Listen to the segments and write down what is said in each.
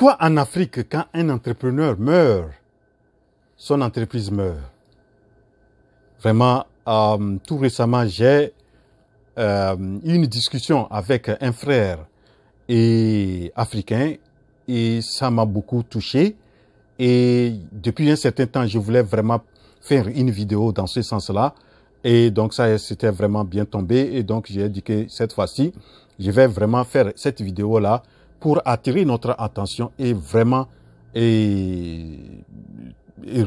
Pourquoi en Afrique, quand un entrepreneur meurt, son entreprise meurt Vraiment, euh, tout récemment, j'ai euh, une discussion avec un frère et africain et ça m'a beaucoup touché. Et depuis un certain temps, je voulais vraiment faire une vidéo dans ce sens-là. Et donc ça, c'était vraiment bien tombé. Et donc j'ai dit que cette fois-ci, je vais vraiment faire cette vidéo-là pour attirer notre attention et vraiment et,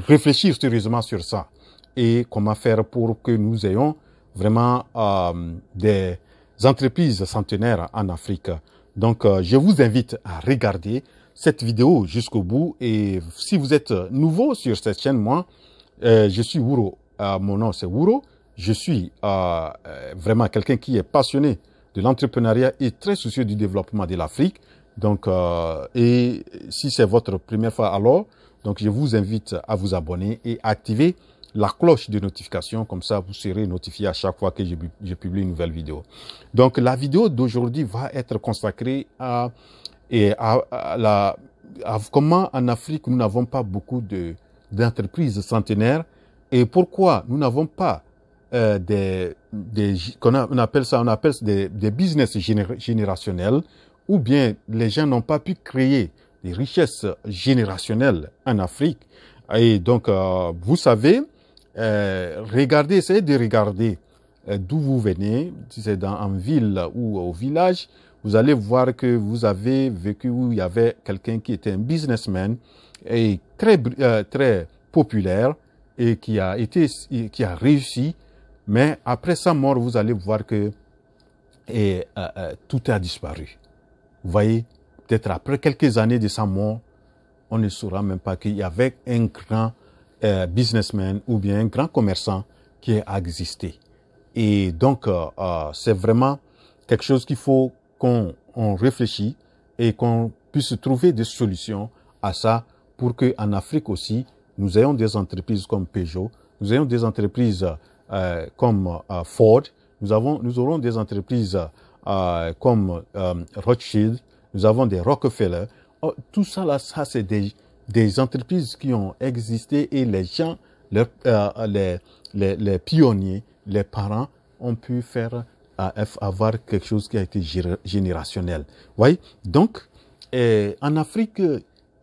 réfléchir sérieusement sur ça et comment faire pour que nous ayons vraiment euh, des entreprises centenaires en Afrique. Donc, euh, je vous invite à regarder cette vidéo jusqu'au bout. Et si vous êtes nouveau sur cette chaîne, moi, euh, je suis Wuro. mon nom, c'est Wuro. Je suis vraiment quelqu'un qui est passionné de l'entrepreneuriat et très soucieux du développement de l'Afrique. Donc, euh, et si c'est votre première fois, alors, donc je vous invite à vous abonner et activer la cloche de notification, comme ça vous serez notifié à chaque fois que je, publie une nouvelle vidéo. Donc la vidéo d'aujourd'hui va être consacrée à, et à, la, comment en Afrique nous n'avons pas beaucoup de, d'entreprises centenaires et pourquoi nous n'avons pas euh, des, des qu'on appelle ça, on appelle des, des business générationnels ou bien les gens n'ont pas pu créer des richesses générationnelles en Afrique. Et donc, euh, vous savez, euh, regardez, essayez de regarder euh, d'où vous venez, si c'est dans en ville ou au village, vous allez voir que vous avez vécu où il y avait quelqu'un qui était un businessman et très très populaire et qui a été qui a réussi, mais après sa mort, vous allez voir que et, tout a disparu. Vous voyez, peut-être après quelques années de sa mort, on ne saura même pas qu'il y avait un grand euh, businessman ou bien un grand commerçant qui a existé. Et donc, euh, euh, c'est vraiment quelque chose qu'il faut qu'on réfléchisse et qu'on puisse trouver des solutions à ça pour que en Afrique aussi, nous ayons des entreprises comme Peugeot, nous ayons des entreprises comme Ford, nous avons, nous aurons des entreprises euh, comme euh, Rothschild, nous avons des Rockefeller. Oh, tout ça, là, ça, c'est des, des entreprises qui ont existé et les gens, euh, les, les, les, pionniers, les parents ont pu faire avoir quelque chose qui a été générationnel. voyez Donc, en Afrique,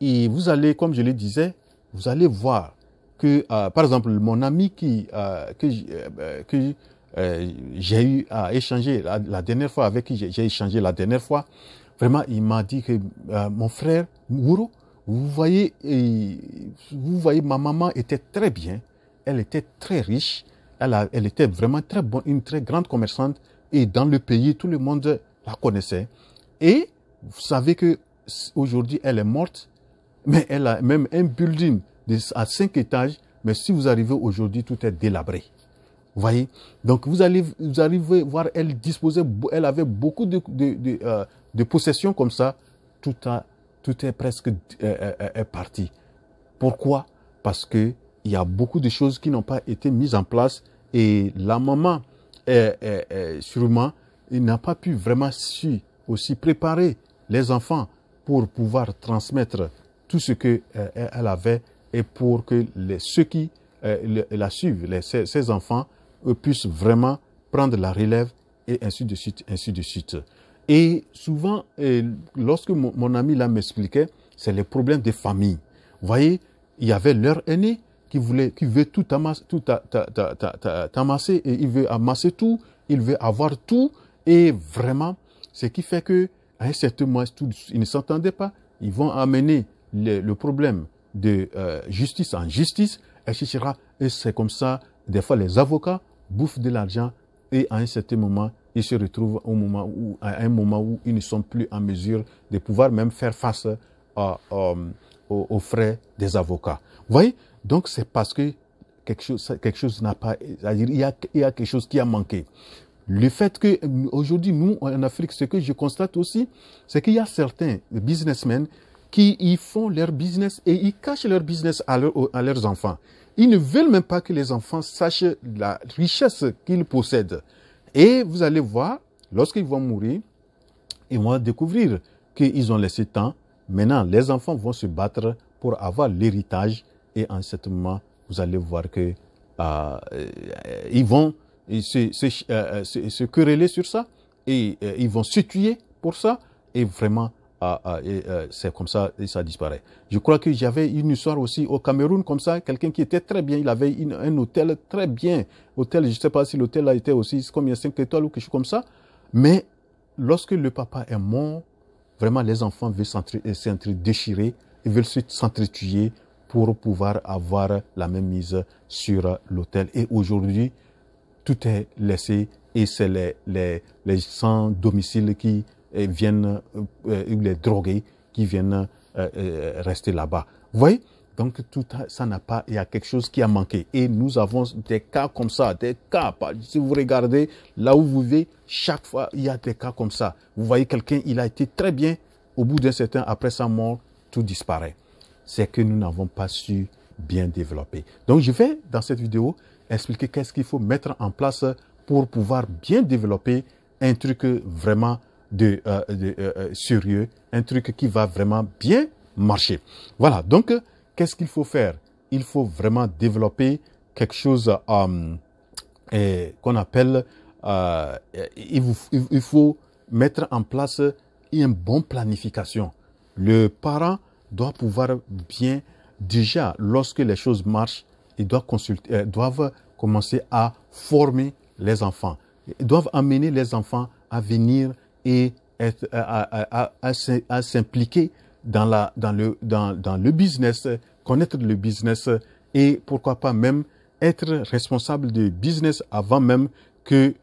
et vous allez, comme je le disais, vous allez voir que, par exemple, mon ami qui, euh, que, ben, que euh, j'ai eu à échanger la, dernière fois avec qui j'ai échangé la dernière fois. Vraiment, il m'a dit que euh, mon frère vous voyez, vous voyez, ma maman était très bien, elle était très riche, elle, elle était vraiment très bonne, une très grande commerçante, et dans le pays, tout le monde la connaissait. Et vous savez que aujourd'hui, elle est morte, mais elle a même un building à cinq étages, mais si vous arrivez aujourd'hui, tout est délabré voyez Donc, vous allez, vous voir, elle disposait, elle avait beaucoup de, de, de, euh, possessions comme ça. Tout, tout est presque euh, euh, est parti. Pourquoi Parce que il y a beaucoup de choses qui n'ont pas été mises en place et la maman, est, sûrement, n'a pas pu vraiment su aussi préparer les enfants pour pouvoir transmettre tout ce que elle avait et pour que les, ceux qui la suivent, les, ses enfants, puissent vraiment prendre la relève et ainsi de suite, ainsi de suite. Et souvent, lorsque mon, ami là m'expliquait, c'est les problèmes des familles. Vous voyez, il y avait leur aîné qui voulait, qui veut tout, amasser, tout amasser, et il veut amasser tout, il veut avoir tout, et vraiment, ce qui fait que, à un certain moment, ils ne s'entendaient pas, ils vont amener le, problème de euh, justice en justice, etc. Et c'est comme ça, des fois, les avocats bouffe de l'argent et à un certain moment, ils se retrouvent au moment où, à un moment où ils ne sont plus en mesure de pouvoir même faire face euh, euh, aux, frais des avocats. Vous voyez Donc c'est parce que quelque chose, quelque chose n'a pas... Il y, a, il y a quelque chose qui a manqué. Le fait que aujourd'hui nous en Afrique, ce que je constate aussi, c'est qu'il y a certains businessmen qui font leur business et ils cachent leur business à, à leurs enfants. Ils ne veulent même pas que les enfants sachent la richesse qu'ils possèdent. Et vous allez voir, lorsqu'ils vont mourir, ils vont découvrir qu'ils ont laissé tant. Maintenant, les enfants vont se battre pour avoir l'héritage. Et en ce moment, vous allez voir que euh, euh, ils vont euh, se, quereller sur ça et ils vont se tuer pour ça. Et vraiment, euh, c'est comme ça et ça disparaît. Je crois que j'avais une histoire aussi au Cameroun comme ça, quelqu'un qui était très bien, il avait un hôtel très bien, hôtel, je sais pas si l'hôtel a été aussi combien 5 étoiles ou quelque chose comme ça, mais lorsque le papa est mort, vraiment les enfants veulent s'entretuer euh, déchirer ils veulent s'entretuer pour pouvoir avoir la même mise sur l'hôtel. Et aujourd'hui, tout est laissé et c'est les, les, les sans domicile qui viennent, euh, euh, les drogués qui viennent euh, rester là-bas. Vous voyez donc tout ça n'a pas, il y a quelque chose qui a manqué. Et nous avons des cas comme ça, des cas. Si vous regardez là où vous vivez, chaque fois il y a des cas comme ça. Vous voyez quelqu'un, il a été très bien. Au bout d'un certain, après sa mort, tout disparaît. C'est que nous n'avons pas su bien développer. Donc je vais dans cette vidéo expliquer qu'est-ce qu'il faut mettre en place pour pouvoir bien développer un truc vraiment de, euh, euh, euh, sérieux, un truc qui va vraiment bien marcher. Voilà, donc qu'est-ce qu'il faut faire Il faut vraiment développer quelque chose qu'on appelle, il faut, mettre en place une bonne planification. Le parent doit pouvoir bien, déjà, lorsque les choses marchent, il doit consulter, doivent commencer à former les enfants. Ils doivent amener les enfants à venir et à, s'impliquer dans, la, dans, le, dans, dans le business, connaître le business et pourquoi pas même être responsable du business avant même que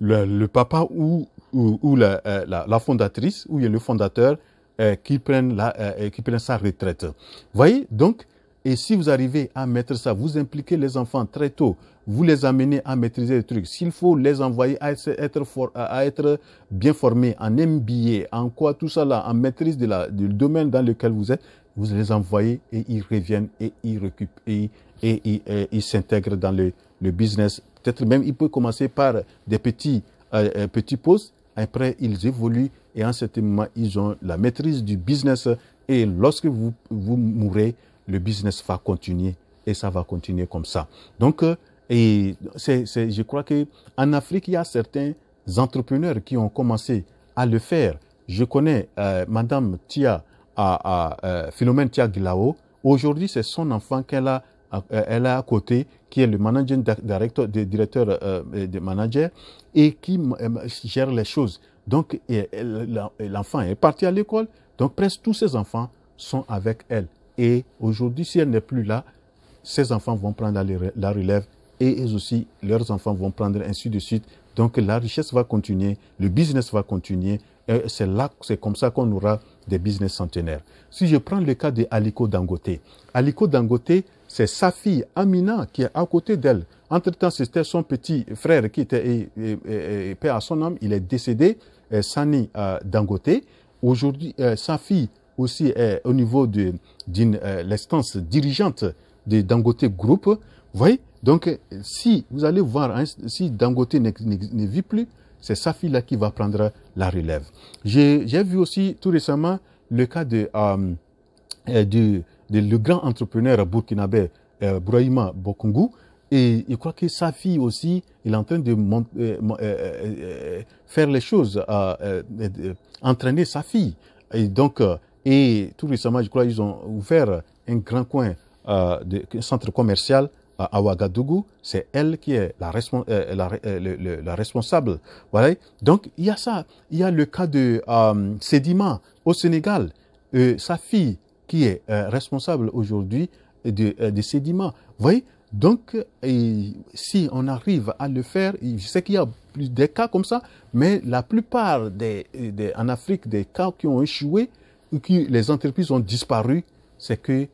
le, papa ou, ou, euh, la, la, fondatrice ou le fondateur euh, qui, prenne la, euh, qui prenne sa retraite. Voyez, donc, et si vous arrivez à mettre ça, vous impliquez les enfants très tôt vous les amenez à maîtriser le trucs. S'il faut les envoyer à être, à être bien formés en MBA, en quoi, tout ça là, en maîtrise de la, du domaine dans lequel vous êtes, vous les envoyez et ils reviennent et ils récupèrent et, ils s'intègrent dans le, le business. Peut-être même, ils peuvent commencer par des petits, euh, euh, petits postes. Après, ils évoluent et en certain moment, ils ont la maîtrise du business. Et lorsque vous, vous mourrez, le business va continuer et ça va continuer comme ça. Donc, euh, et c'est, je crois que en Afrique, il y a certains entrepreneurs qui ont commencé à le faire. Je connais euh, Madame Tia, à, euh, à euh, euh, Philomène Tia Gilao. Aujourd'hui, c'est son enfant qu'elle a, elle a à côté, qui est le manager directeur, directeur euh, de manager et qui gère les choses. Donc, l'enfant est parti à l'école. Donc, presque tous ses enfants sont avec elle. Et aujourd'hui, si elle n'est plus là, ses enfants vont prendre la relève et eux aussi, leurs enfants vont prendre ainsi de suite. Donc la richesse va continuer, le business va continuer. C'est là, c'est comme ça qu'on aura des business centenaires. Si je prends le cas de Aliko Dangote, Aliko Dangote, c'est sa fille Amina qui est à côté d'elle. Entre-temps, c'était son petit frère qui était père à son homme. Il est décédé, euh, Sani euh, Dangote. Aujourd'hui, euh, sa fille aussi est au niveau d'une l'instance dirigeante de Dangote Group. Vous voyez, donc, si vous allez voir, si Dangote ne, vit plus, c'est sa fille-là qui va prendre la relève. J'ai vu aussi tout récemment le cas de, euh, euh, le grand entrepreneur burkinabé euh, Brahima Bokungu. Et je crois que sa fille aussi, il est en train de euh, faire les choses, entraîner sa fille. Et donc, et tout récemment, je crois qu'ils ont ouvert un grand coin, de, un centre commercial à Ouagadougou, c'est elle qui est euh, euh, la, responsable. Voilà. Donc il y a ça, il y a le cas de euh, sédiments au Sénégal, sa fille qui est responsable aujourd'hui de, de Vous voyez, donc, si on arrive à le faire, je sais qu'il y a des cas comme ça, mais la plupart des, en Afrique des cas qui ont échoué, ou qui les entreprises ont disparu, c'est que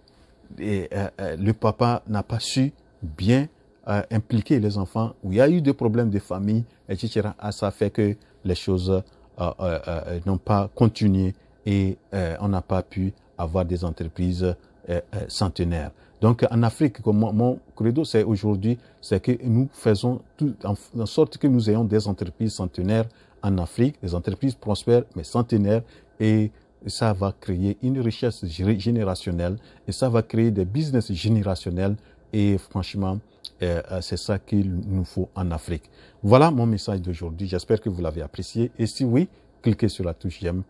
le papa n'a pas su bien euh, impliquer les enfants, où il y a eu des problèmes de famille, etc., ah, ça fait que les choses euh, euh, n'ont pas continué et on n'a pas pu avoir des entreprises centenaires. Donc en Afrique, mon credo, c'est aujourd'hui, c'est que nous faisons tout en, sorte que nous ayons des entreprises centenaires en Afrique, des entreprises prospères mais centenaires, et ça va créer une richesse générationnelle et ça va créer des business générationnels et franchement, euh, euh, c'est ça qu'il nous faut en Afrique. Voilà mon message d'aujourd'hui. J'espère que vous l'avez apprécié. Et si oui, cliquez sur la touche j'aime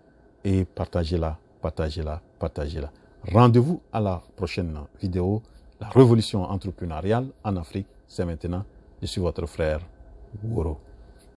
et partagez-la, partagez-la, partagez-la. Rendez-vous à la prochaine vidéo. La révolution entrepreneuriale en Afrique, c'est maintenant. Je suis votre frère Goro.